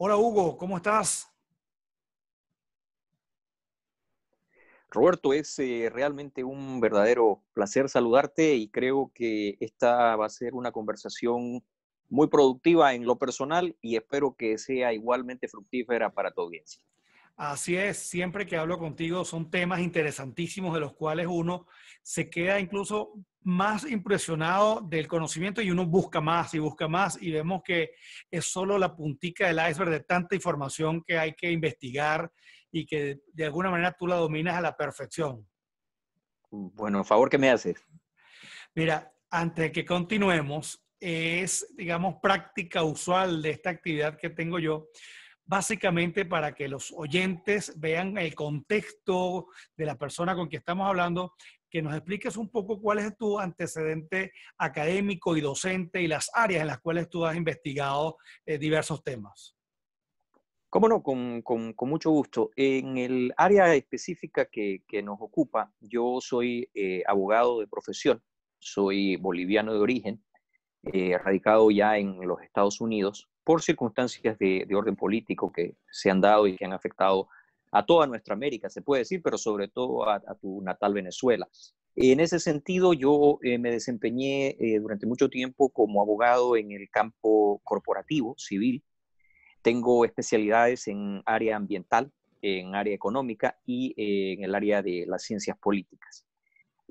Hola Hugo, ¿cómo estás? Roberto, es eh, realmente un verdadero placer saludarte y creo que esta va a ser una conversación muy productiva en lo personal y espero que sea igualmente fructífera para tu audiencia. Así es, siempre que hablo contigo son temas interesantísimos de los cuales uno se queda incluso más impresionado del conocimiento y uno busca más y busca más y vemos que es solo la puntica del iceberg de tanta información que hay que investigar y que de alguna manera tú la dominas a la perfección. Bueno, favor que me haces. Mira, antes de que continuemos, es, digamos, práctica usual de esta actividad que tengo yo básicamente para que los oyentes vean el contexto de la persona con quien estamos hablando, que nos expliques un poco cuál es tu antecedente académico y docente y las áreas en las cuales tú has investigado eh, diversos temas. Cómo no, con, con, con, mucho gusto. En el área específica que, que nos ocupa, yo soy eh, abogado de profesión, soy boliviano de origen, eh, radicado ya en los Estados Unidos, por circunstancias de, orden político que se han dado y que han afectado a toda nuestra América, se puede decir, pero sobre todo a, tu natal Venezuela. En ese sentido, yo eh, me desempeñé eh, durante mucho tiempo como abogado en el campo corporativo, civil. Tengo especialidades en área ambiental, en área económica y eh, en el área de las ciencias políticas.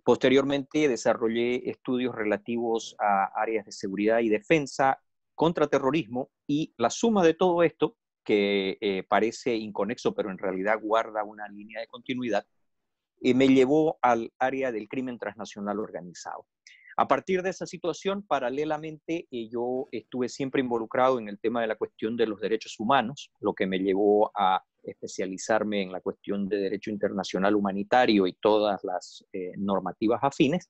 Posteriormente desarrollé estudios relativos a áreas de seguridad y defensa, contra terrorismo, y la suma de todo esto, que eh, parece inconexo, pero en realidad guarda una línea de continuidad, eh, me llevó al área del crimen transnacional organizado. A partir de esa situación, paralelamente, eh, yo estuve siempre involucrado en el tema de la cuestión de los derechos humanos, lo que me llevó a especializarme en la cuestión de derecho internacional humanitario y todas las normativas afines,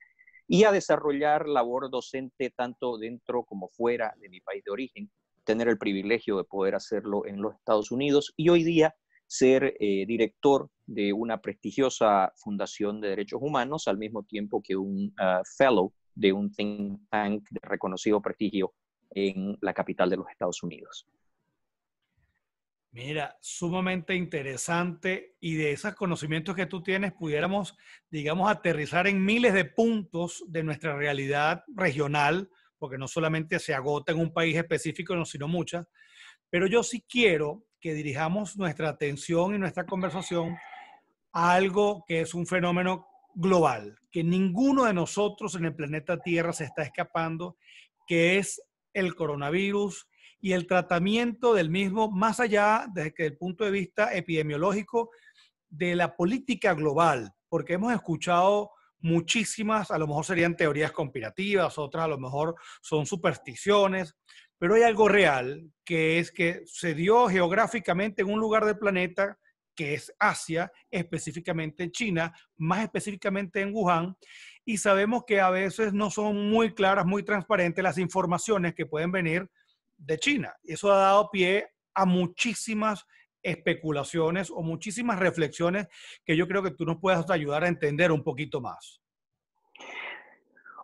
y a desarrollar labor docente tanto dentro como fuera de mi país de origen, tener el privilegio de poder hacerlo en los Estados Unidos y hoy día ser eh, director de una prestigiosa fundación de derechos humanos, al mismo tiempo que un ah, fellow de un think tank de reconocido prestigio en la capital de los Estados Unidos. Mira, sumamente interesante y de esos conocimientos que tú tienes pudiéramos, digamos, aterrizar en miles de puntos de nuestra realidad regional, porque no solamente se agota en un país específico, sino muchas, pero yo sí quiero que dirijamos nuestra atención y nuestra conversación a algo que es un fenómeno global, que ninguno de nosotros en el planeta Tierra se está escapando, que es el coronavirus y el tratamiento del mismo, más allá desde el punto de vista epidemiológico de la política global, porque hemos escuchado muchísimas a lo mejor serían teorías conspirativas, otras a lo mejor son supersticiones, pero hay algo real, que es que se dio geográficamente en un lugar del planeta que es Asia, específicamente en China, más específicamente en Wuhan, y sabemos que a veces no son muy claras, muy transparentes las informaciones que pueden venir de China. Eso ha dado pie a muchísimas especulaciones o muchísimas reflexiones que yo creo que tú nos puedas ayudar a entender un poquito más.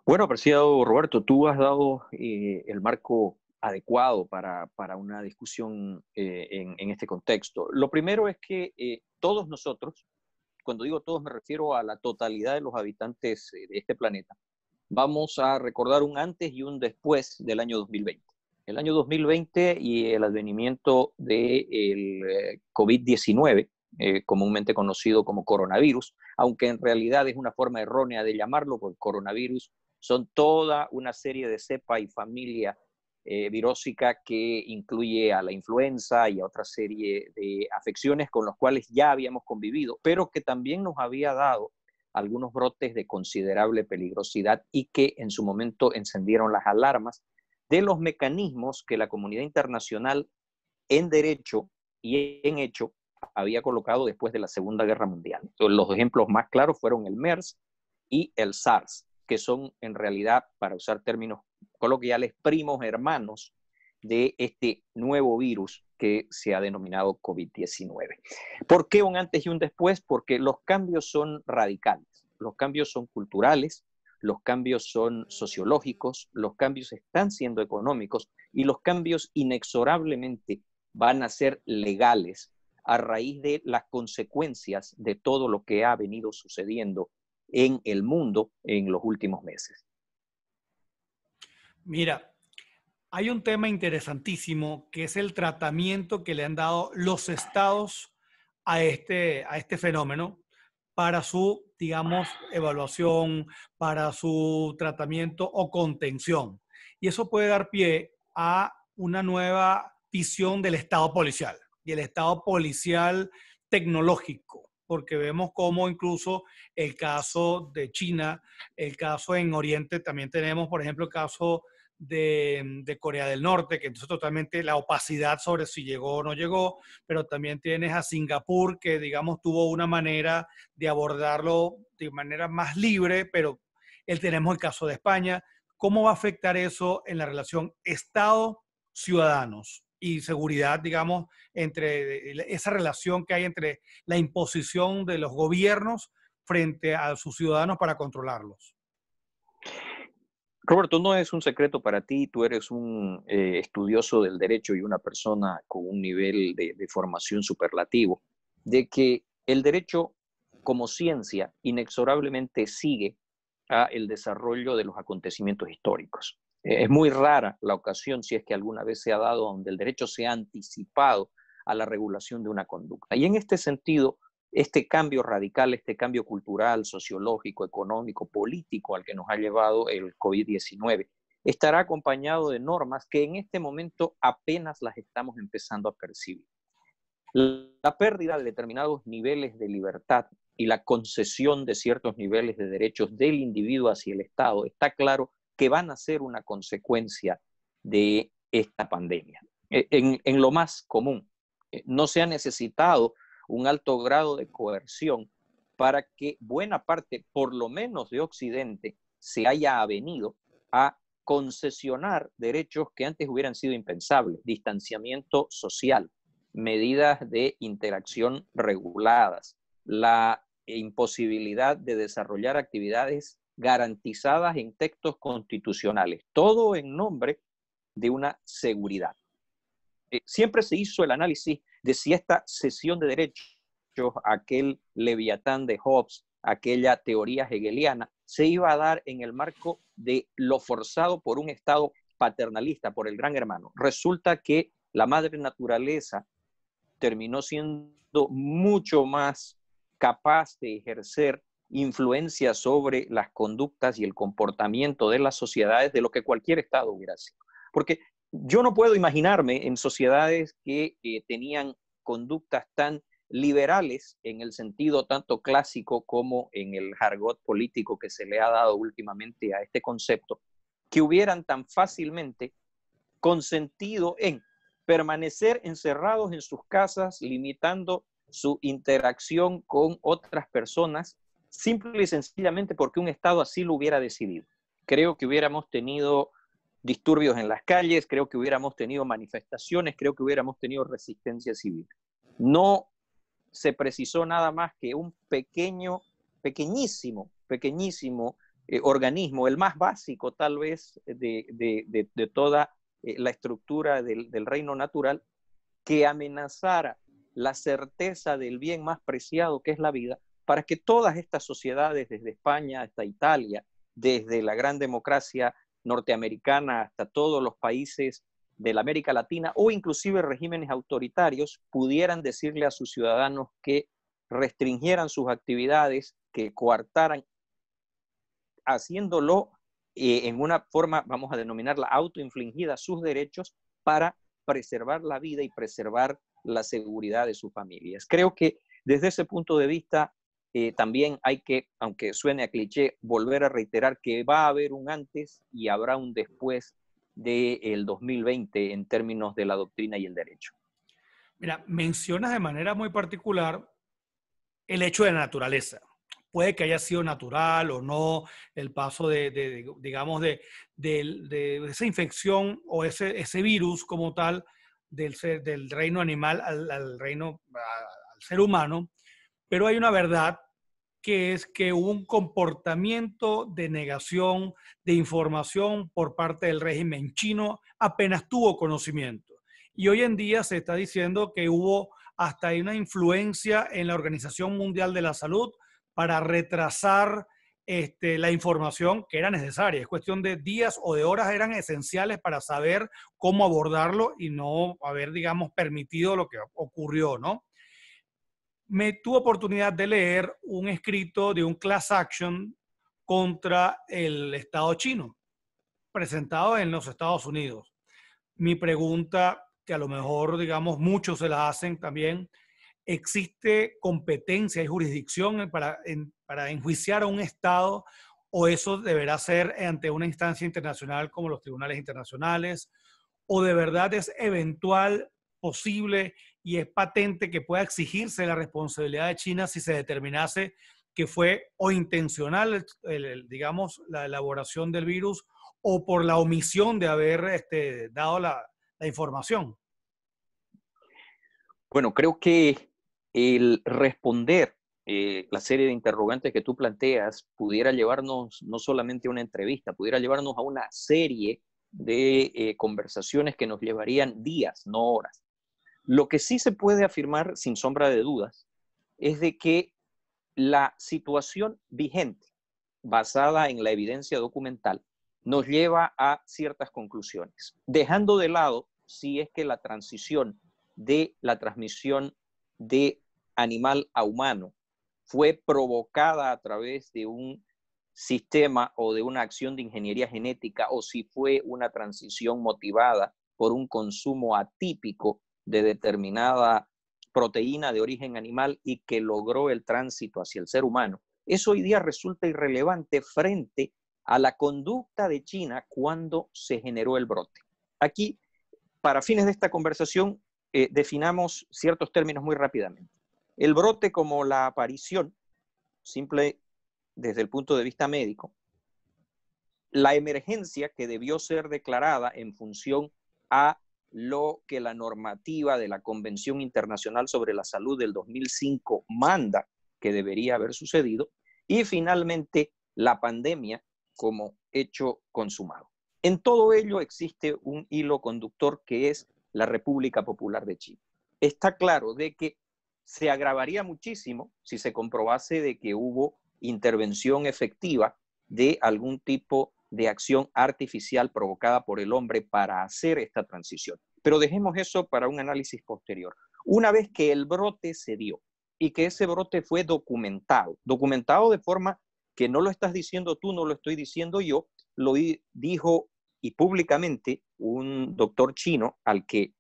Bueno, apreciado Roberto, tú has dado eh, el marco adecuado para, una discusión eh, en, este contexto. Lo primero es que eh, todos nosotros, cuando digo todos me refiero a la totalidad de los habitantes de este planeta, vamos a recordar un antes y un después del año 2020 el año 2020 y el advenimiento del de eh, COVID-19, eh, comúnmente conocido como coronavirus, aunque en realidad es una forma errónea de llamarlo, porque coronavirus son toda una serie de cepa y familia eh, virósica que incluye a la influenza y a otra serie de afecciones con las cuales ya habíamos convivido, pero que también nos había dado algunos brotes de considerable peligrosidad y que en su momento encendieron las alarmas de los mecanismos que la comunidad internacional en derecho y en hecho había colocado después de la Segunda Guerra Mundial. los ejemplos más claros fueron el MERS y el SARS, que son en realidad, para usar términos coloquiales, primos hermanos de este nuevo virus que se ha denominado COVID-19. ¿Por qué un antes y un después? Porque los cambios son radicales, los cambios son culturales, los cambios son sociológicos, los cambios están siendo económicos y los cambios inexorablemente van a ser legales a raíz de las consecuencias de todo lo que ha venido sucediendo en el mundo en los últimos meses. Mira, hay un tema interesantísimo que es el tratamiento que le han dado los estados a este, a este fenómeno para su digamos, evaluación, para su tratamiento o contención. Y eso puede dar pie a una nueva visión del Estado policial y el Estado policial tecnológico, porque vemos cómo incluso el caso de China, el caso en Oriente, también tenemos, por ejemplo, el caso de, Corea del Norte, que entonces totalmente la opacidad sobre si llegó o no llegó, pero también tienes a Singapur, que digamos tuvo una manera de abordarlo de manera más libre, pero el tenemos el caso de España. ¿Cómo va a afectar eso en la relación Estado-ciudadanos y seguridad, digamos, entre esa relación que hay entre la imposición de los gobiernos frente a sus ciudadanos para controlarlos? Roberto, no es un secreto para ti, tú eres un eh, estudioso del derecho y una persona con un nivel de, de formación superlativo, de que el derecho como ciencia inexorablemente sigue a el desarrollo de los acontecimientos históricos. Eh, es muy rara la ocasión, si es que alguna vez se ha dado, donde el derecho se ha anticipado a la regulación de una conducta. Y en este sentido, este cambio radical, este cambio cultural, sociológico, económico, político al que nos ha llevado el COVID-19, estará acompañado de normas que en este momento apenas las estamos empezando a percibir. La pérdida de determinados niveles de libertad y la concesión de ciertos niveles de derechos del individuo hacia el Estado está claro que van a ser una consecuencia de esta pandemia. E, en, en lo más común, eh, no se ha necesitado un alto grado de coerción para que buena parte, por lo menos de Occidente, se haya avenido a concesionar derechos que antes hubieran sido impensables, distanciamiento social, medidas de interacción reguladas, la imposibilidad de desarrollar actividades garantizadas en textos constitucionales, todo en nombre de una seguridad. Eh, siempre se hizo el análisis de si esta sesión de derechos, aquel leviatán de Hobbes, aquella teoría hegeliana, se iba a dar en el marco de lo forzado por un Estado paternalista, por el gran hermano. Resulta que la madre naturaleza terminó siendo mucho más capaz de ejercer influencia sobre las conductas y el comportamiento de las sociedades de lo que cualquier Estado hubiera sido. Porque yo no puedo imaginarme en sociedades que eh, tenían conductas tan liberales en el sentido tanto clásico como en el jargot político que se le ha dado últimamente a este concepto, que hubieran tan fácilmente consentido en permanecer encerrados en sus casas, limitando su interacción con otras personas, simple y sencillamente porque un Estado así lo hubiera decidido. Creo que hubiéramos tenido disturbios en las calles, creo que hubiéramos tenido manifestaciones, creo que hubiéramos tenido resistencia civil. No se precisó nada más que un pequeño, pequeñísimo, pequeñísimo eh, organismo, el más básico tal vez de, toda eh, la estructura del, del reino natural, que amenazara la certeza del bien más preciado que es la vida, para que todas estas sociedades, desde España hasta Italia, desde la gran democracia norteamericana hasta todos los países de la América Latina o inclusive regímenes autoritarios pudieran decirle a sus ciudadanos que restringieran sus actividades, que coartaran, haciéndolo eh, en una forma, vamos a denominarla, autoinfligida sus derechos para preservar la vida y preservar la seguridad de sus familias. Creo que desde ese punto de vista eh, también hay que, aunque suene a cliché, volver a reiterar que va a haber un antes y habrá un después del 2020 en términos de la doctrina y el derecho. Mira, mencionas de manera muy particular el hecho de la naturaleza. Puede que haya sido natural o no el paso de, digamos, de, esa infección o ese, ese virus como tal del, del reino animal al, reino, al ser humano, pero hay una verdad que es que hubo un comportamiento de negación de información por parte del régimen chino apenas tuvo conocimiento. Y hoy en día se está diciendo que hubo hasta una influencia en la Organización Mundial de la Salud para retrasar este, la información que era necesaria. Es cuestión de días o de horas eran esenciales para saber cómo abordarlo y no haber, digamos, permitido lo que ocurrió, ¿no? me tuve oportunidad de leer un escrito de un class action contra el Estado chino, presentado en los Estados Unidos. Mi pregunta, que a lo mejor, digamos, muchos se la hacen también, ¿existe competencia y jurisdicción para, para enjuiciar a un Estado o eso deberá ser ante una instancia internacional como los tribunales internacionales? ¿O de verdad es eventual, posible y es patente que pueda exigirse la responsabilidad de China si se determinase que fue o intencional, digamos, la elaboración del virus o por la omisión de haber este, dado la, información? Bueno, creo que el responder eh, la serie de interrogantes que tú planteas pudiera llevarnos no solamente a una entrevista, pudiera llevarnos a una serie de eh, conversaciones que nos llevarían días, no horas. Lo que sí se puede afirmar sin sombra de dudas es de que la situación vigente, basada en la evidencia documental, nos lleva a ciertas conclusiones, dejando de lado si es que la transición de la transmisión de animal a humano fue provocada a través de un sistema o de una acción de ingeniería genética o si fue una transición motivada por un consumo atípico de determinada proteína de origen animal y que logró el tránsito hacia el ser humano. Eso hoy día resulta irrelevante frente a la conducta de China cuando se generó el brote. Aquí, para fines de esta conversación, eh, definamos ciertos términos muy rápidamente. El brote como la aparición, simple desde el punto de vista médico, la emergencia que debió ser declarada en función a lo que la normativa de la Convención Internacional sobre la Salud del 2005 manda que debería haber sucedido, y finalmente la pandemia como hecho consumado. En todo ello existe un hilo conductor que es la República Popular de China. Está claro de que se agravaría muchísimo si se comprobase de que hubo intervención efectiva de algún tipo de acción artificial provocada por el hombre para hacer esta transición. Pero dejemos eso para un análisis posterior. Una vez que el brote se dio y que ese brote fue documentado, documentado de forma que no lo estás diciendo tú, no lo estoy diciendo yo, lo dijo y públicamente un doctor chino al que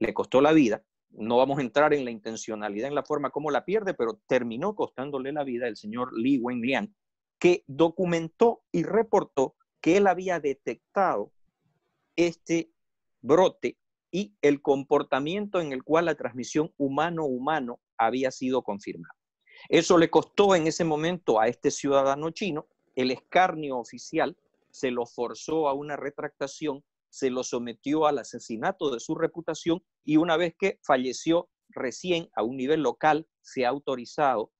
le costó la vida. No vamos a entrar en la intencionalidad, en la forma como la pierde, pero terminó costándole la vida el señor Li Wenliang, que documentó y reportó que él había detectado este brote y el comportamiento en el cual la transmisión humano-humano había sido confirmada. Eso le costó en ese momento a este ciudadano chino el escarnio oficial, se lo forzó a una retractación, se lo sometió al asesinato de su reputación y una vez que falleció recién a un nivel local, se ha autorizado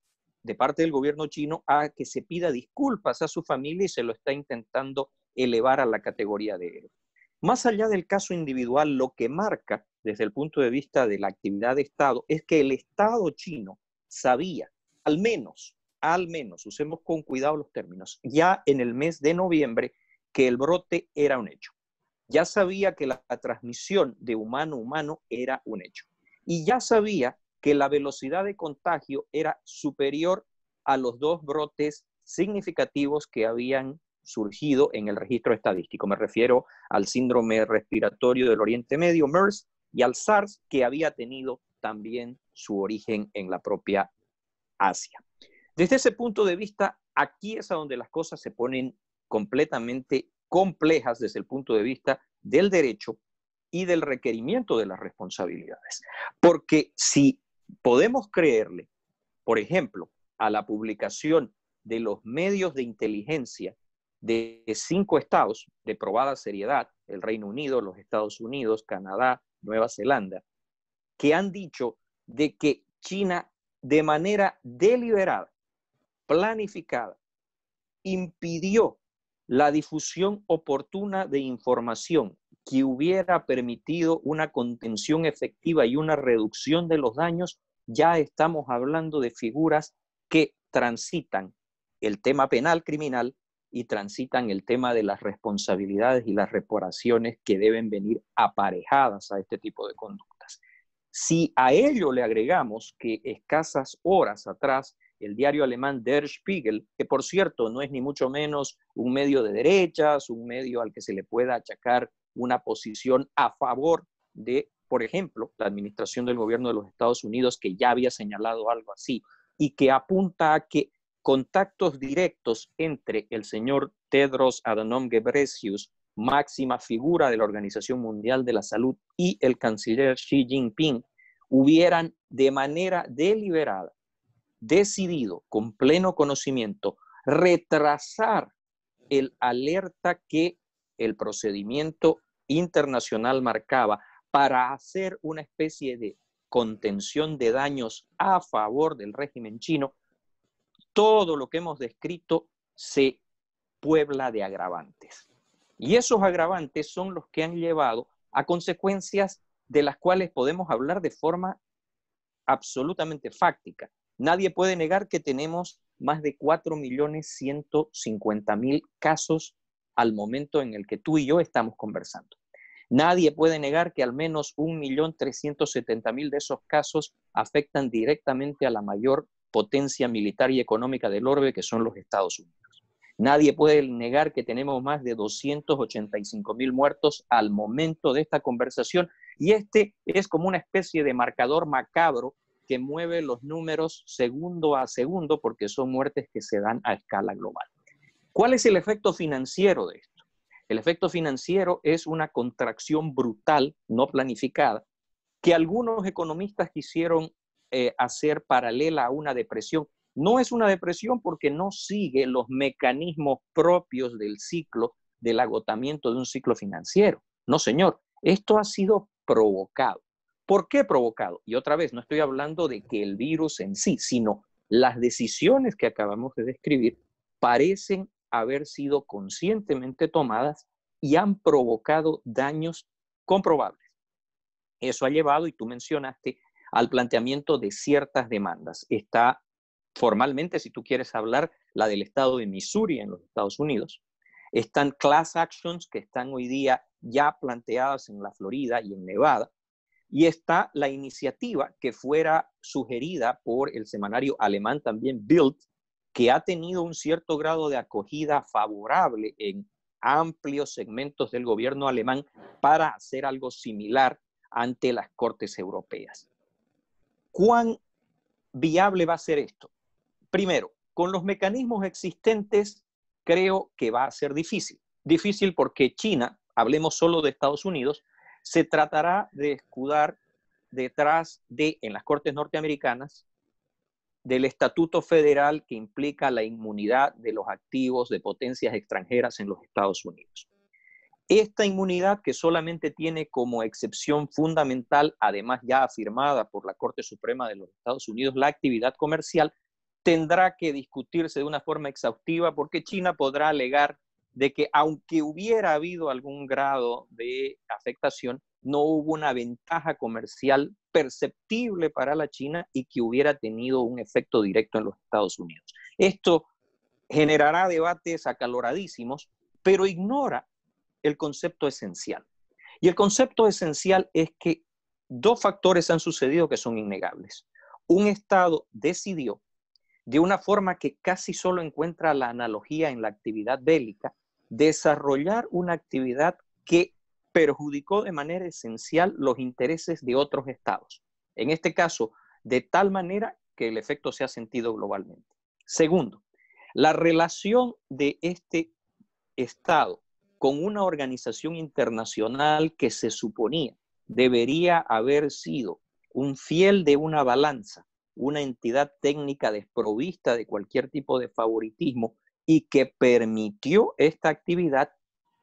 de parte del gobierno chino a que se pida disculpas a su familia y se lo está intentando elevar a la categoría de héroe. Más allá del caso individual, lo que marca desde el punto de vista de la actividad de Estado es que el Estado chino sabía, al menos, al menos, usemos con cuidado los términos, ya en el mes de noviembre, que el brote era un hecho. Ya sabía que la, transmisión de humano a humano era un hecho. Y ya sabía que la velocidad de contagio era superior a los dos brotes significativos que habían surgido en el registro estadístico. Me refiero al síndrome respiratorio del Oriente Medio, MERS, y al SARS, que había tenido también su origen en la propia Asia. Desde ese punto de vista, aquí es a donde las cosas se ponen completamente complejas desde el punto de vista del derecho y del requerimiento de las responsabilidades. Porque si podemos creerle, por ejemplo, a la publicación de los medios de inteligencia de cinco estados de probada seriedad, el Reino Unido, los Estados Unidos, Canadá, Nueva Zelanda, que han dicho de que China de manera deliberada, planificada, impidió la difusión oportuna de información que hubiera permitido una contención efectiva y una reducción de los daños, ya estamos hablando de figuras que transitan el tema penal criminal y transitan el tema de las responsabilidades y las reparaciones que deben venir aparejadas a este tipo de conductas. Si a ello le agregamos que escasas horas atrás el diario alemán Der Spiegel, que por cierto no es ni mucho menos un medio de derechas, un medio al que se le pueda achacar una posición a favor de, por ejemplo, la administración del gobierno de los Estados Unidos, que ya había señalado algo así, y que apunta a que contactos directos entre el señor Tedros Adhanom Ghebreyesus, máxima figura de la Organización Mundial de la Salud, y el canciller Xi Jinping, hubieran de manera deliberada decidido con pleno conocimiento retrasar el alerta que el procedimiento internacional marcaba para hacer una especie de contención de daños a favor del régimen chino, todo lo que hemos descrito se puebla de agravantes. Y esos agravantes son los que han llevado a consecuencias de las cuales podemos hablar de forma absolutamente fáctica. Nadie puede negar que tenemos más de 4.150.000 casos al momento en el que tú y yo estamos conversando. Nadie puede negar que al menos 1.370.000 de esos casos afectan directamente a la mayor potencia militar y económica del orbe, que son los Estados Unidos. Nadie puede negar que tenemos más de 285.000 muertos al momento de esta conversación y este es como una especie de marcador macabro que mueve los números segundo a segundo porque son muertes que se dan a escala global. ¿Cuál es el efecto financiero de esto? El efecto financiero es una contracción brutal, no planificada, que algunos economistas quisieron eh, hacer paralela a una depresión. No es una depresión porque no sigue los mecanismos propios del ciclo, del agotamiento de un ciclo financiero. No, señor, esto ha sido provocado. ¿Por qué provocado? Y otra vez, no estoy hablando de que el virus en sí, sino las decisiones que acabamos de describir parecen haber sido conscientemente tomadas y han provocado daños comprobables. Eso ha llevado, y tú mencionaste, al planteamiento de ciertas demandas. Está formalmente, si tú quieres hablar, la del estado de Missouri en los Estados Unidos. Están class actions que están hoy día ya planteadas en la Florida y en Nevada. Y está la iniciativa que fuera sugerida por el semanario alemán también Bild, que ha tenido un cierto grado de acogida favorable en amplios segmentos del gobierno alemán para hacer algo similar ante las Cortes Europeas. ¿Cuán viable va a ser esto? Primero, con los mecanismos existentes creo que va a ser difícil. Difícil porque China, hablemos solo de Estados Unidos, se tratará de escudar detrás de, en las Cortes norteamericanas, del Estatuto Federal que implica la inmunidad de los activos de potencias extranjeras en los Estados Unidos. Esta inmunidad que solamente tiene como excepción fundamental, además ya afirmada por la Corte Suprema de los Estados Unidos, la actividad comercial, tendrá que discutirse de una forma exhaustiva porque China podrá alegar de que aunque hubiera habido algún grado de afectación, no hubo una ventaja comercial perceptible para la China y que hubiera tenido un efecto directo en los Estados Unidos. Esto generará debates acaloradísimos, pero ignora el concepto esencial. Y el concepto esencial es que dos factores han sucedido que son innegables. Un Estado decidió, de una forma que casi solo encuentra la analogía en la actividad bélica, desarrollar una actividad que perjudicó de manera esencial los intereses de otros estados. En este caso, de tal manera que el efecto se ha sentido globalmente. Segundo, la relación de este estado con una organización internacional que se suponía debería haber sido un fiel de una balanza, una entidad técnica desprovista de cualquier tipo de favoritismo y que permitió esta actividad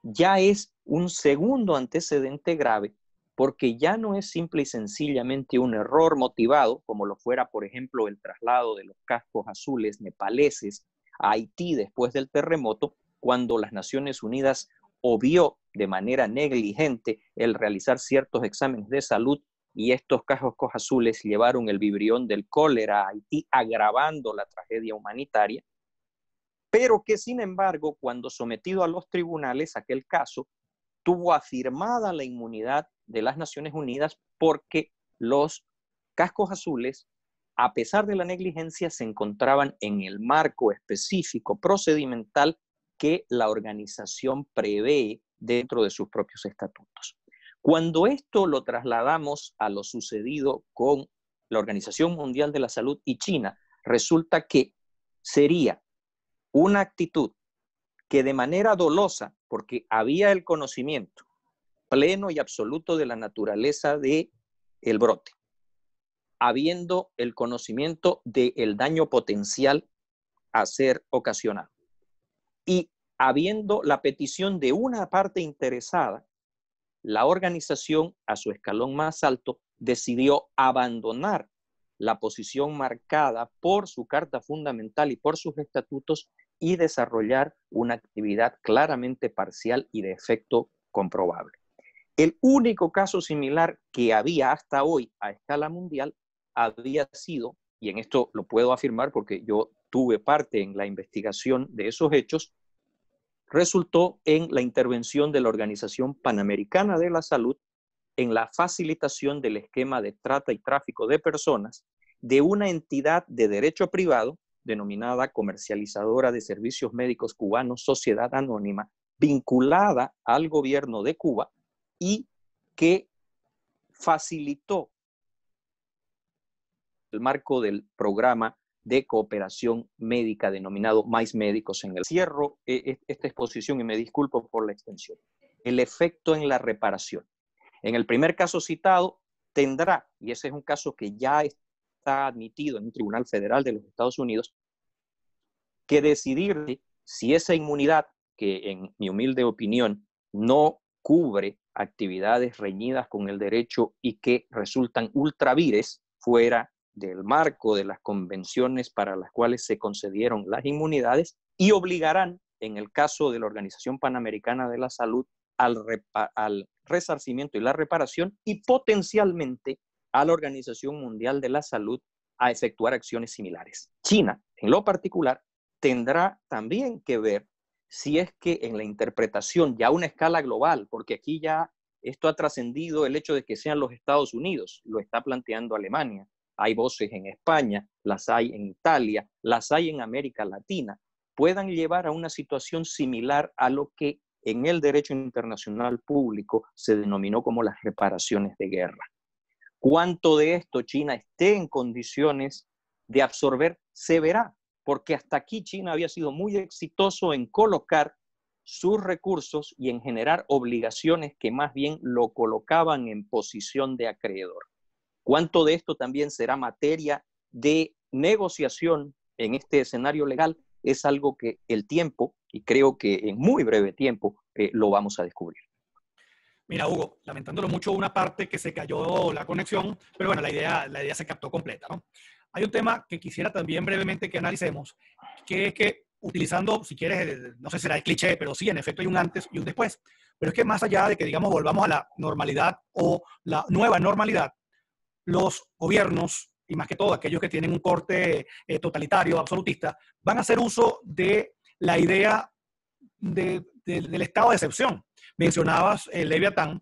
ya es un segundo antecedente grave porque ya no es simple y sencillamente un error motivado, como lo fuera, por ejemplo, el traslado de los cascos azules nepaleses a Haití después del terremoto, cuando las Naciones Unidas obvió de manera negligente el realizar ciertos exámenes de salud y estos cascos azules llevaron el vibrión del cólera a Haití, agravando la tragedia humanitaria pero que sin embargo, cuando sometido a los tribunales aquel caso, tuvo afirmada la inmunidad de las Naciones Unidas porque los cascos azules, a pesar de la negligencia, se encontraban en el marco específico procedimental que la organización prevé dentro de sus propios estatutos. Cuando esto lo trasladamos a lo sucedido con la Organización Mundial de la Salud y China, resulta que sería una actitud que de manera dolosa, porque había el conocimiento pleno y absoluto de la naturaleza de el brote, habiendo el conocimiento del daño potencial a ser ocasionado y habiendo la petición de una parte interesada, la organización a su escalón más alto decidió abandonar la posición marcada por su carta fundamental y por sus estatutos y desarrollar una actividad claramente parcial y de efecto comprobable. El único caso similar que había hasta hoy a escala mundial había sido, y en esto lo puedo afirmar porque yo tuve parte en la investigación de esos hechos, resultó en la intervención de la Organización Panamericana de la Salud en la facilitación del esquema de trata y tráfico de personas de una entidad de derecho privado denominada Comercializadora de Servicios Médicos Cubanos, Sociedad Anónima, vinculada al gobierno de Cuba y que facilitó el marco del programa de cooperación médica denominado Más Médicos en el. Cierro e, e, esta exposición y me disculpo por la extensión. El efecto en la reparación. En el primer caso citado, tendrá, y ese es un caso que ya está admitido en un tribunal federal de los Estados Unidos, que decidir si esa inmunidad, que en mi humilde opinión no cubre actividades reñidas con el derecho y que resultan ultravires fuera del marco de las convenciones para las cuales se concedieron las inmunidades y obligarán, en el caso de la Organización Panamericana de la Salud, al, al resarcimiento y la reparación y potencialmente a la Organización Mundial de la Salud a efectuar acciones similares. China, en lo particular, tendrá también que ver si es que en la interpretación ya a una escala global, porque aquí ya esto ha trascendido el hecho de que sean los Estados Unidos, lo está planteando Alemania, hay voces en España, las hay en Italia, las hay en América Latina, puedan llevar a una situación similar a lo que en el derecho internacional público se denominó como las reparaciones de guerra. Cuánto de esto China esté en condiciones de absorber se verá, porque hasta aquí China había sido muy exitoso en colocar sus recursos y en generar obligaciones que más bien lo colocaban en posición de acreedor. ¿Cuánto de esto también será materia de negociación en este escenario legal? Es algo que el tiempo, y creo que en muy breve tiempo, eh, lo vamos a descubrir. Mira, Hugo, lamentándolo mucho, una parte que se cayó la conexión, pero bueno, la idea, la idea se captó completa, Hay un tema que quisiera también brevemente que analicemos, que es que utilizando, si quieres, no sé si será el cliché, pero sí, en efecto hay un antes y un después. Pero es que más allá de que, digamos, volvamos a la normalidad o la nueva normalidad, los gobiernos, y más que todo aquellos que tienen un corte eh, totalitario, absolutista, van a hacer uso de la idea del estado de excepción. Mencionabas el eh, Leviatán,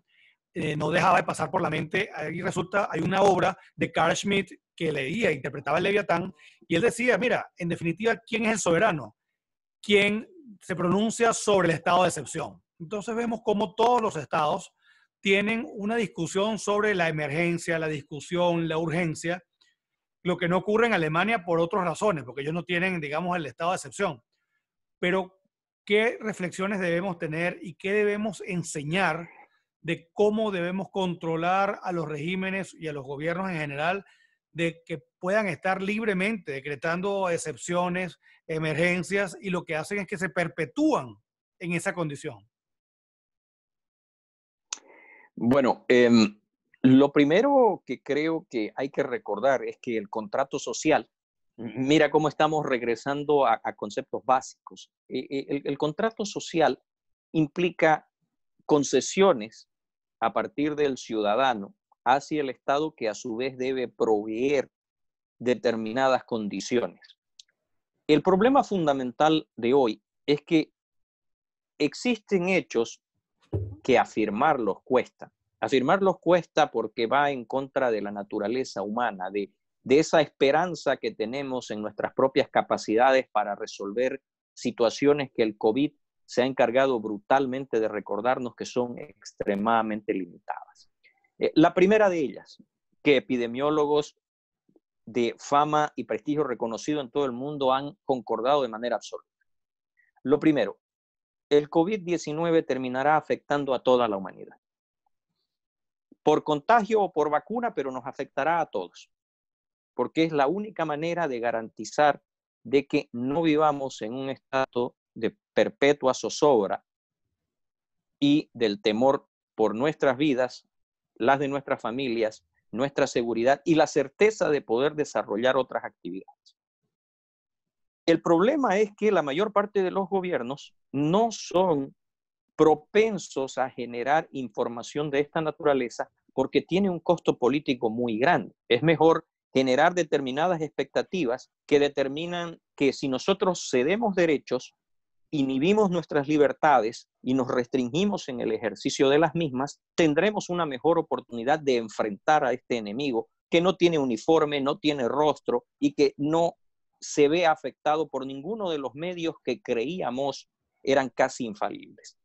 eh, no dejaba de pasar por la mente, ahí resulta, hay una obra de Carl Schmitt que leía, interpretaba el Leviatán, y él decía, mira, en definitiva, ¿quién es el soberano? ¿Quién se pronuncia sobre el estado de excepción? Entonces vemos cómo todos los estados tienen una discusión sobre la emergencia, la discusión, la urgencia, lo que no ocurre en Alemania por otras razones, porque ellos no tienen, digamos, el estado de excepción. Pero qué reflexiones debemos tener y qué debemos enseñar de cómo debemos controlar a los regímenes y a los gobiernos en general de que puedan estar libremente decretando excepciones, emergencias, y lo que hacen es que se perpetúan en esa condición. Bueno, em, lo primero que creo que hay que recordar es que el contrato social Mira cómo estamos regresando a, conceptos básicos. E, e, el, el, contrato social implica concesiones a partir del ciudadano hacia el Estado que a su vez debe proveer determinadas condiciones. El problema fundamental de hoy es que existen hechos que afirmarlos cuesta. Afirmarlos cuesta porque va en contra de la naturaleza humana, de, de esa esperanza que tenemos en nuestras propias capacidades para resolver situaciones que el COVID se ha encargado brutalmente de recordarnos que son extremadamente limitadas. Eh, la primera de ellas, que epidemiólogos de fama y prestigio reconocido en todo el mundo han concordado de manera absoluta. Lo primero, el COVID-19 terminará afectando a toda la humanidad. Por contagio o por vacuna, pero nos afectará a todos porque es la única manera de garantizar de que no vivamos en un estado de perpetua zozobra y del temor por nuestras vidas, las de nuestras familias, nuestra seguridad y la certeza de poder desarrollar otras actividades. El problema es que la mayor parte de los gobiernos no son propensos a generar información de esta naturaleza porque tiene un costo político muy grande. Es mejor generar determinadas expectativas que determinan que si nosotros cedemos derechos, inhibimos nuestras libertades y nos restringimos en el ejercicio de las mismas, tendremos una mejor oportunidad de enfrentar a este enemigo que no tiene uniforme, no tiene rostro y que no se ve afectado por ninguno de los medios que creíamos eran casi infalibles.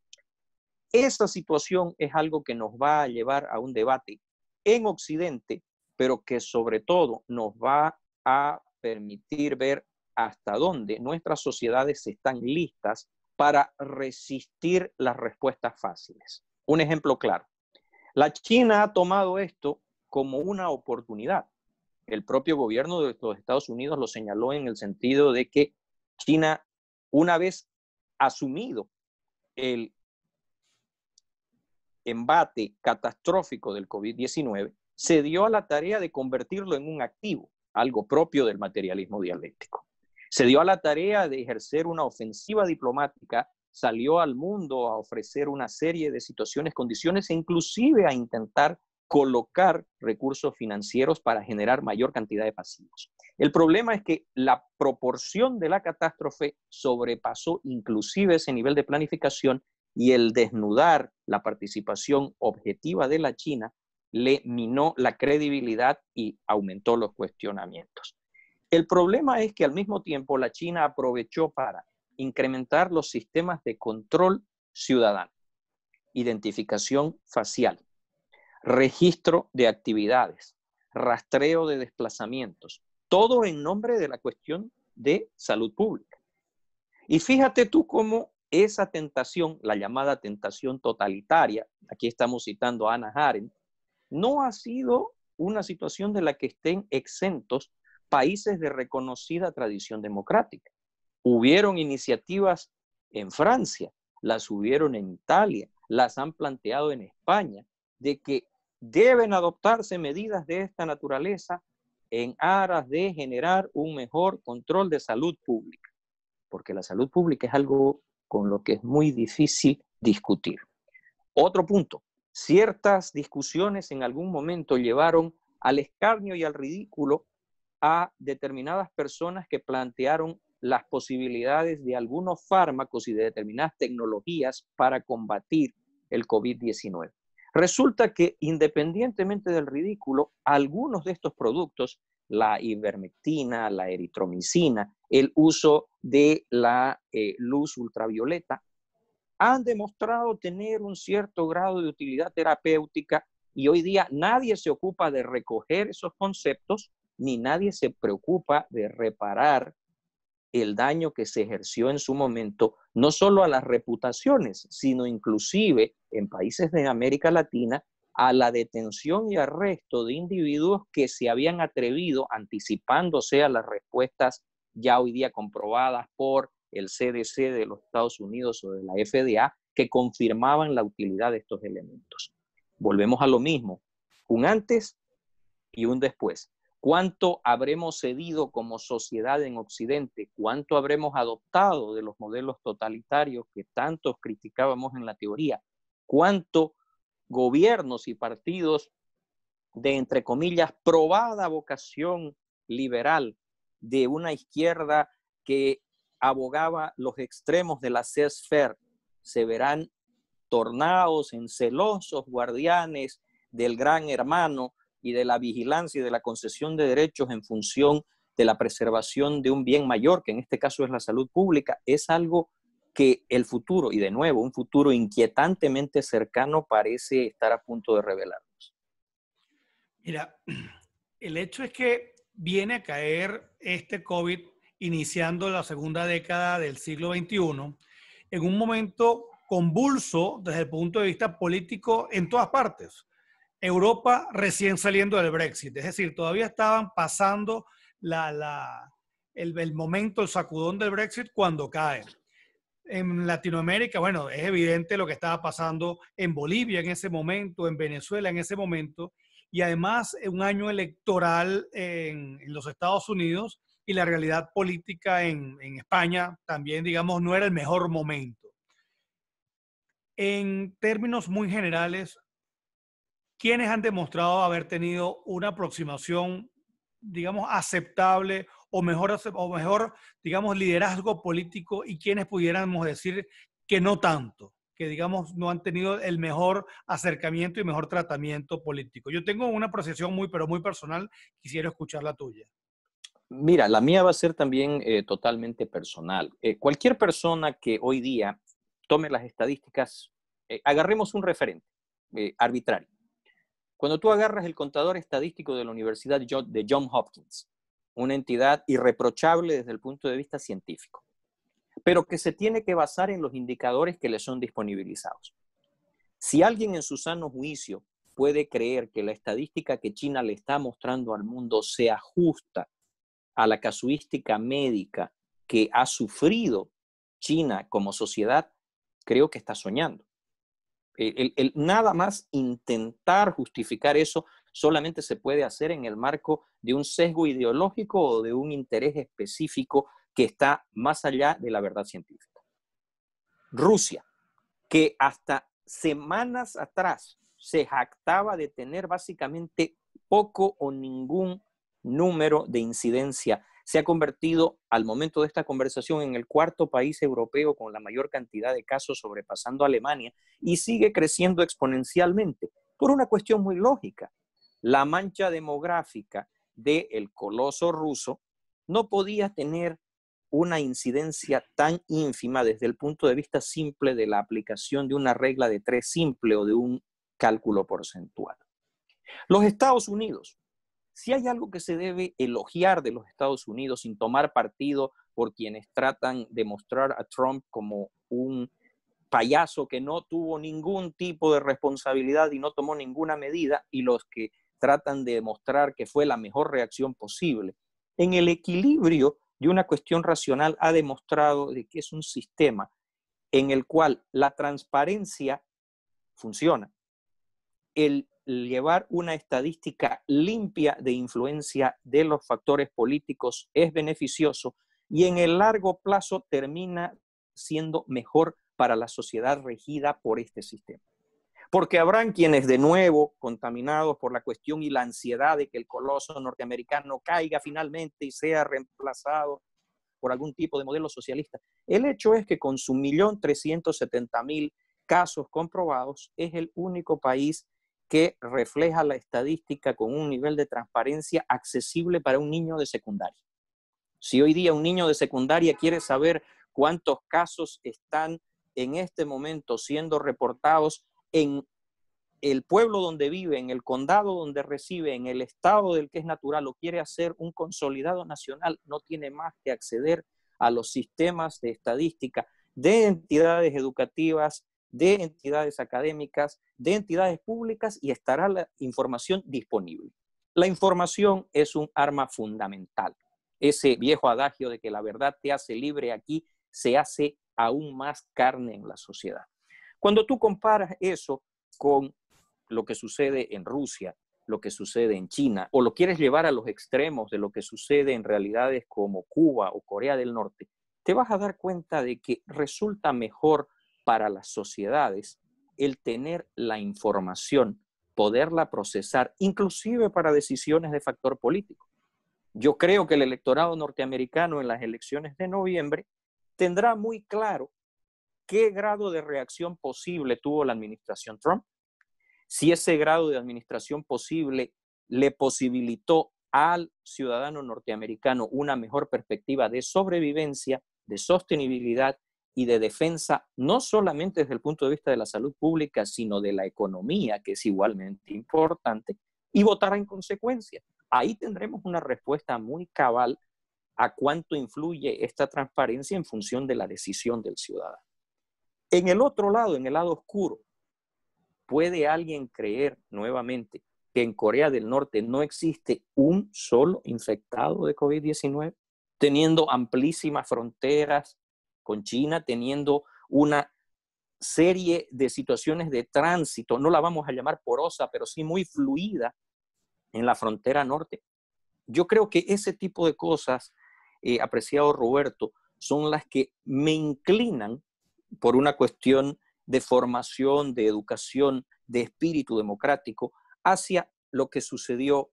Esa situación es algo que nos va a llevar a un debate en Occidente pero que sobre todo nos va a permitir ver hasta dónde nuestras sociedades están listas para resistir las respuestas fáciles. Un ejemplo claro. La China ha tomado esto como una oportunidad. El propio gobierno de los Estados Unidos lo señaló en el sentido de que China, una vez asumido el embate catastrófico del COVID-19, se dio a la tarea de convertirlo en un activo, algo propio del materialismo dialéctico. Se dio a la tarea de ejercer una ofensiva diplomática, salió al mundo a ofrecer una serie de situaciones, condiciones e inclusive a intentar colocar recursos financieros para generar mayor cantidad de pasivos. El problema es que la proporción de la catástrofe sobrepasó inclusive ese nivel de planificación y el desnudar la participación objetiva de la China le minó la credibilidad y aumentó los cuestionamientos. El problema es que al mismo tiempo la China aprovechó para incrementar los sistemas de control ciudadano, identificación facial, registro de actividades, rastreo de desplazamientos, todo en nombre de la cuestión de salud pública. Y fíjate tú cómo esa tentación, la llamada tentación totalitaria, aquí estamos citando a Ana Arendt, no ha sido una situación de la que estén exentos países de reconocida tradición democrática. Hubieron iniciativas en Francia, las hubieron en Italia, las han planteado en España, de que deben adoptarse medidas de esta naturaleza en aras de generar un mejor control de salud pública, porque la salud pública es algo con lo que es muy difícil discutir. Otro punto, Ciertas discusiones en algún momento llevaron al escarnio y al ridículo a determinadas personas que plantearon las posibilidades de algunos fármacos y de determinadas tecnologías para combatir el COVID-19. Resulta que independientemente del ridículo, algunos de estos productos, la ivermectina, la eritromicina, el uso de la eh, luz ultravioleta, han demostrado tener un cierto grado de utilidad terapéutica y hoy día nadie se ocupa de recoger esos conceptos ni nadie se preocupa de reparar el daño que se ejerció en su momento, no solo a las reputaciones, sino inclusive en países de América Latina, a la detención y arresto de individuos que se habían atrevido, anticipándose a las respuestas ya hoy día comprobadas por el CDC de los Estados Unidos o de la FDA, que confirmaban la utilidad de estos elementos. Volvemos a lo mismo, un antes y un después. ¿Cuánto habremos cedido como sociedad en Occidente? ¿Cuánto habremos adoptado de los modelos totalitarios que tantos criticábamos en la teoría? ¿Cuánto gobiernos y partidos de, entre comillas, probada vocación liberal de una izquierda que abogaba los extremos de la CESFER, se verán tornados en celosos guardianes del gran hermano y de la vigilancia y de la concesión de derechos en función de la preservación de un bien mayor, que en este caso es la salud pública, es algo que el futuro, y de nuevo, un futuro inquietantemente cercano parece estar a punto de revelarnos. Mira, el hecho es que viene a caer este COVID iniciando la segunda década del siglo XXI, en un momento convulso desde el punto de vista político en todas partes. Europa recién saliendo del Brexit, es decir, todavía estaban pasando el, momento, el sacudón del Brexit cuando cae. En Latinoamérica, bueno, es evidente lo que estaba pasando en Bolivia en ese momento, en Venezuela en ese momento, y además un año electoral en los Estados Unidos y la realidad política en, España también, digamos, no era el mejor momento. En términos muy generales, ¿quiénes han demostrado haber tenido una aproximación, digamos, aceptable o mejor, o mejor digamos, liderazgo político y ¿quiénes pudiéramos decir que no tanto, que digamos no han tenido el mejor acercamiento y mejor tratamiento político. Yo tengo una apreciación muy, pero muy personal, quisiera escuchar la tuya. Mira, la mía va a ser también eh, totalmente personal. Eh, cualquier persona que hoy día tome las estadísticas, eh, agarremos un referente arbitrario. Cuando tú agarras el contador estadístico de la Universidad de John Hopkins, una entidad irreprochable desde el punto de vista científico, pero que se tiene que basar en los indicadores que le son disponibilizados. Si alguien en su sano juicio puede creer que la estadística que China le está mostrando al mundo sea justa a la casuística médica que ha sufrido China como sociedad, creo que está soñando. El, nada más intentar justificar eso solamente se puede hacer en el marco de un sesgo ideológico o de un interés específico que está más allá de la verdad científica. Rusia, que hasta semanas atrás se jactaba de tener básicamente poco o ningún número de incidencia. Se ha convertido, al momento de esta conversación, en el cuarto país europeo con la mayor cantidad de casos sobrepasando a Alemania y sigue creciendo exponencialmente por una cuestión muy lógica. La mancha demográfica del coloso ruso no podía tener una incidencia tan ínfima desde el punto de vista simple de la aplicación de una regla de tres simple o de un cálculo porcentual. Los Estados Unidos, si hay algo que se debe elogiar de los Estados Unidos sin tomar partido por quienes tratan de mostrar a Trump como un payaso que no tuvo ningún tipo de responsabilidad y no tomó ninguna medida, y los que tratan de demostrar que fue la mejor reacción posible. En el equilibrio de una cuestión racional ha demostrado de que es un sistema en el cual la transparencia funciona, el llevar una estadística limpia de influencia de los factores políticos es beneficioso y en el largo plazo termina siendo mejor para la sociedad regida por este sistema. Porque habrán quienes de nuevo, contaminados por la cuestión y la ansiedad de que el coloso norteamericano caiga finalmente y sea reemplazado por algún tipo de modelo socialista. El hecho es que con su 1.370.000 casos comprobados es el único país que refleja la estadística con un nivel de transparencia accesible para un niño de secundaria. Si hoy día un niño de secundaria quiere saber cuántos casos están en este momento siendo reportados en el pueblo donde vive, en el condado donde recibe, en el estado del que es natural o quiere hacer un consolidado nacional, no tiene más que acceder a los sistemas de estadística de entidades educativas de entidades académicas, de entidades públicas y estará la información disponible. La información es un arma fundamental. Ese viejo adagio de que la verdad te hace libre aquí se hace aún más carne en la sociedad. Cuando tú comparas eso con lo que sucede en Rusia, lo que sucede en China, o lo quieres llevar a los extremos de lo que sucede en realidades como Cuba o Corea del Norte, te vas a dar cuenta de que resulta mejor para las sociedades el tener la información, poderla procesar, inclusive para decisiones de factor político. Yo creo que el electorado norteamericano en las elecciones de noviembre tendrá muy claro qué grado de reacción posible tuvo la administración Trump, si ese grado de administración posible le posibilitó al ciudadano norteamericano una mejor perspectiva de sobrevivencia, de sostenibilidad y de defensa, no solamente desde el punto de vista de la salud pública, sino de la economía, que es igualmente importante, y votar en consecuencia. Ahí tendremos una respuesta muy cabal a cuánto influye esta transparencia en función de la decisión del ciudadano. En el otro lado, en el lado oscuro, ¿puede alguien creer nuevamente que en Corea del Norte no existe un solo infectado de COVID-19, teniendo amplísimas fronteras, con China teniendo una serie de situaciones de tránsito, no la vamos a llamar porosa, pero sí muy fluida en la frontera norte. Yo creo que ese tipo de cosas, eh, apreciado Roberto, son las que me inclinan por una cuestión de formación, de educación, de espíritu democrático, hacia lo que sucedió,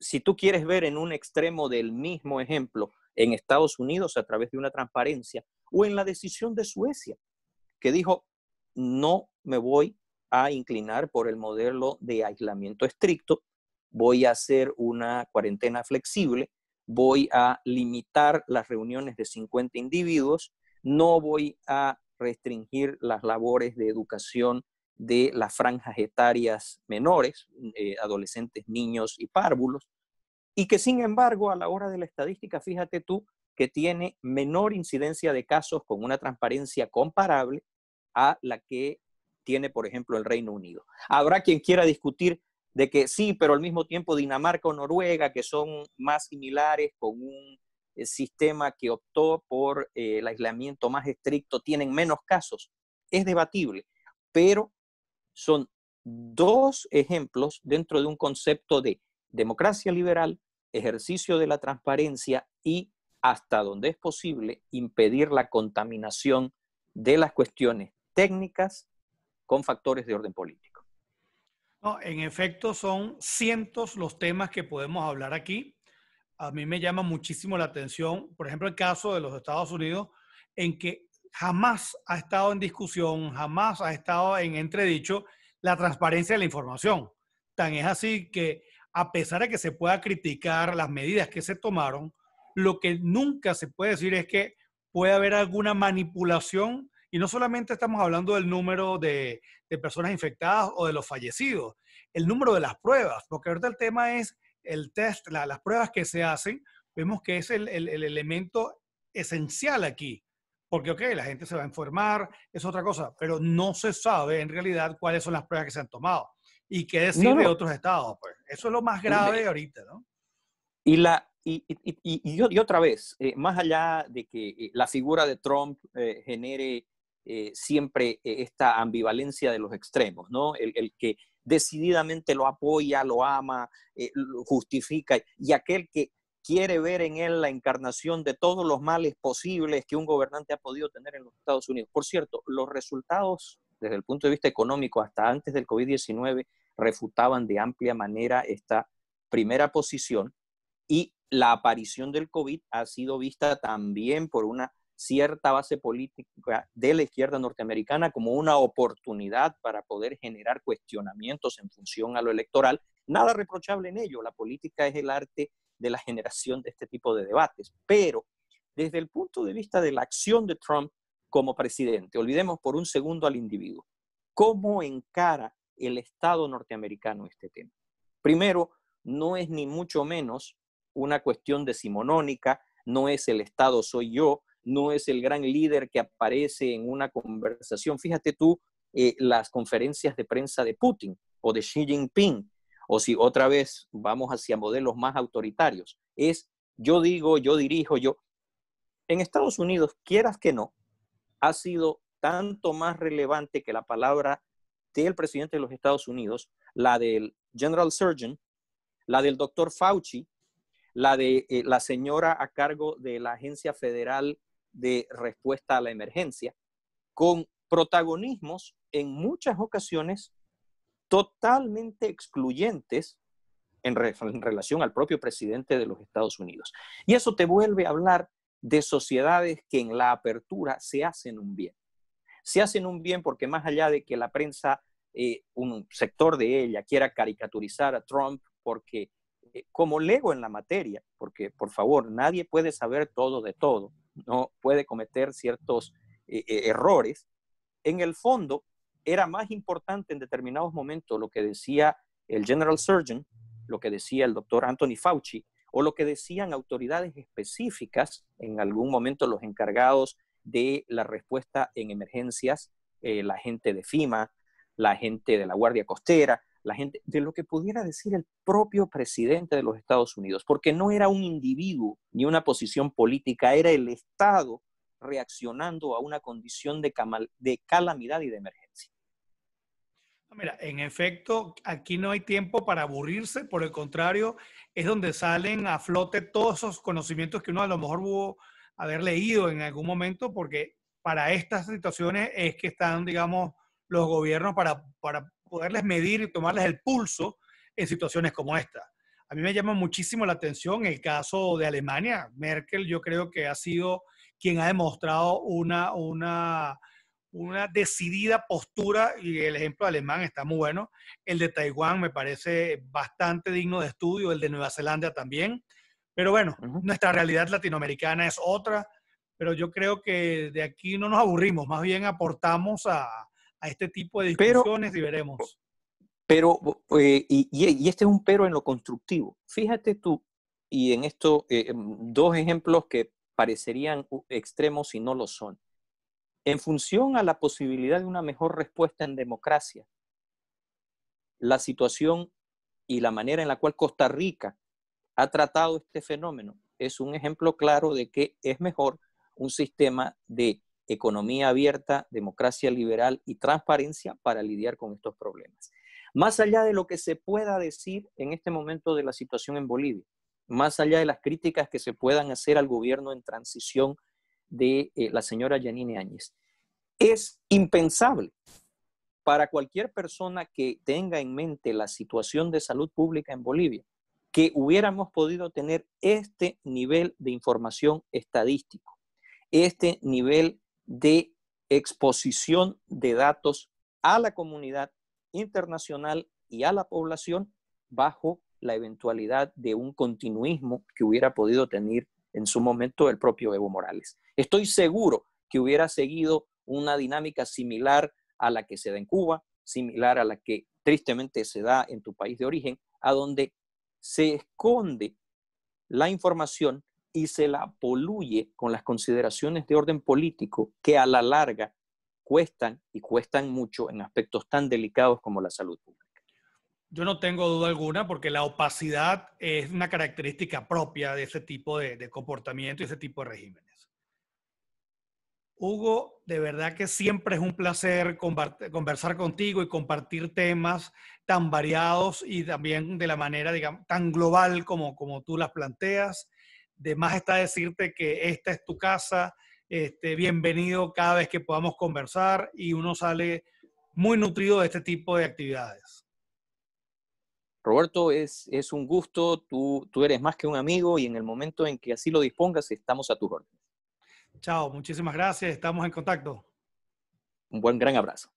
si tú quieres ver en un extremo del mismo ejemplo, en Estados Unidos a través de una transparencia o en la decisión de Suecia, que dijo, no me voy a inclinar por el modelo de aislamiento estricto, voy a hacer una cuarentena flexible, voy a limitar las reuniones de 50 individuos, no voy a restringir las labores de educación de las franjas etarias menores, eh, adolescentes, niños y párvulos, y que sin embargo a la hora de la estadística, fíjate tú, que tiene menor incidencia de casos con una transparencia comparable a la que tiene, por ejemplo, el Reino Unido. Habrá quien quiera discutir de que sí, pero al mismo tiempo Dinamarca o Noruega, que son más similares con un eh, sistema que optó por eh, el aislamiento más estricto, tienen menos casos. Es debatible, pero son dos ejemplos dentro de un concepto de democracia liberal, ejercicio de la transparencia y hasta donde es posible, impedir la contaminación de las cuestiones técnicas con factores de orden político. en efecto, son cientos los temas que podemos hablar aquí. A mí me llama muchísimo la atención, por ejemplo, el caso de los Estados Unidos, en que jamás ha estado en discusión, jamás ha estado en entredicho la transparencia de la información. Tan es así que, a pesar de que se pueda criticar las medidas que se tomaron, lo que nunca se puede decir es que puede haber alguna manipulación y no solamente estamos hablando del número de, personas infectadas o de los fallecidos, el número de las pruebas, porque ahorita el tema es el test, las pruebas que se hacen, vemos que es el, elemento esencial aquí, porque, ok, la gente se va a informar, es otra cosa, pero no se sabe en realidad cuáles son las pruebas que se han tomado y qué decir de otros estados. Pues. Eso es lo más grave ahorita, ¿no? Y la, y, y, otra vez, eh, más allá de que eh, la figura de Trump eh, genere siempre esta ambivalencia de los extremos, ¿no? El, que decididamente lo apoya, lo ama, lo justifica, y aquel que quiere ver en él la encarnación de todos los males posibles que un gobernante ha podido tener en los Estados Unidos. Por cierto, los resultados desde el punto de vista económico hasta antes del COVID-19 refutaban de amplia manera esta primera posición y la aparición del COVID ha sido vista también por una cierta base política de la izquierda norteamericana como una oportunidad para poder generar cuestionamientos en función a lo electoral. Nada reprochable en ello, la política es el arte de la generación de este tipo de debates, pero desde el punto de vista de la acción de Trump como presidente, olvidemos por un segundo al individuo, ¿cómo encara el Estado norteamericano este tema? Primero, no es ni mucho menos una cuestión decimonónica, no es el Estado soy yo, no es el gran líder que aparece en una conversación. Fíjate tú eh, las conferencias de prensa de Putin o de Xi Jinping, o si otra vez vamos hacia modelos más autoritarios, es yo digo, yo dirijo, yo. En Estados Unidos, quieras que no, ha sido tanto más relevante que la palabra del presidente de los Estados Unidos, la del general surgeon, la del doctor Fauci, la de eh, la señora a cargo de la Agencia Federal de Respuesta a la Emergencia, con protagonismos en muchas ocasiones totalmente excluyentes en, relación al propio presidente de los Estados Unidos. Y eso te vuelve a hablar de sociedades que en la apertura se hacen un bien. Se hacen un bien porque más allá de que la prensa, eh, un sector de ella, quiera caricaturizar a Trump porque eh, como lego en la materia, porque por favor, nadie puede saber todo de todo, no puede cometer ciertos eh, eh, errores. En el fondo, era más importante en determinados momentos lo que decía el general surgeon, lo que decía el doctor Anthony Fauci, o lo que decían autoridades específicas, en algún momento los encargados de la respuesta en emergencias, la gente de FIMA, la gente de la Guardia Costera, la gente, de lo que pudiera decir el propio presidente de los Estados Unidos, porque no era un individuo ni una posición política, era el Estado reaccionando a una condición de, de calamidad y de emergencia. Mira, en efecto, aquí no hay tiempo para aburrirse, por el contrario, es donde salen a flote todos esos conocimientos que uno a lo mejor hubo haber leído en algún momento, porque para estas situaciones es que están, digamos, los gobiernos para, para poderles medir y tomarles el pulso en situaciones como esta. A mí me llama muchísimo la atención el caso de Alemania. Merkel yo creo que ha sido quien ha demostrado una, una, una decidida postura y el ejemplo alemán está muy bueno. El de Taiwán me parece bastante digno de estudio, el de Nueva Zelanda también. Pero bueno, nuestra realidad latinoamericana es otra, pero yo creo que de aquí no nos aburrimos, más bien aportamos a, a este tipo de discusiones y veremos. Pero, eh, y, este es un pero en lo constructivo. Fíjate tú, y en estos eh, em, dos ejemplos que parecerían uh, extremos y no lo son. En función a la posibilidad de una mejor respuesta en democracia, la situación y la manera en la cual Costa Rica ha tratado este fenómeno es un ejemplo claro de que es mejor un sistema de economía abierta, democracia liberal y transparencia para lidiar con estos problemas. Más allá de lo que se pueda decir en este momento de la situación en Bolivia, más allá de las críticas que se puedan hacer al gobierno en transición de eh, la señora Yanine Áñez, es impensable para cualquier persona que tenga en mente la situación de salud pública en Bolivia que hubiéramos podido tener este nivel de información estadístico, este nivel de exposición de datos a la comunidad internacional y a la población bajo la eventualidad de un continuismo que hubiera podido tener en su momento el propio Evo Morales. Estoy seguro que hubiera seguido una dinámica similar a la que se da en Cuba, similar a la que tristemente se da en tu país de origen, a donde se esconde la información y se la poluye con las consideraciones de orden político que a la larga cuestan y cuestan mucho en aspectos tan delicados como la salud pública. Yo no tengo duda alguna porque la opacidad es una característica propia de ese tipo de, comportamiento y ese tipo de regímenes. Hugo, de verdad que siempre es un placer conversar contigo y compartir temas tan variados y también de la manera, tan global como, como tú las planteas de más está decirte que esta es tu casa, este, bienvenido cada vez que podamos conversar y uno sale muy nutrido de este tipo de actividades. Roberto, es, es un gusto, tú, tú eres más que un amigo y en el momento en que así lo dispongas estamos a tu orden. Chao, muchísimas gracias, estamos en contacto. Un buen gran abrazo.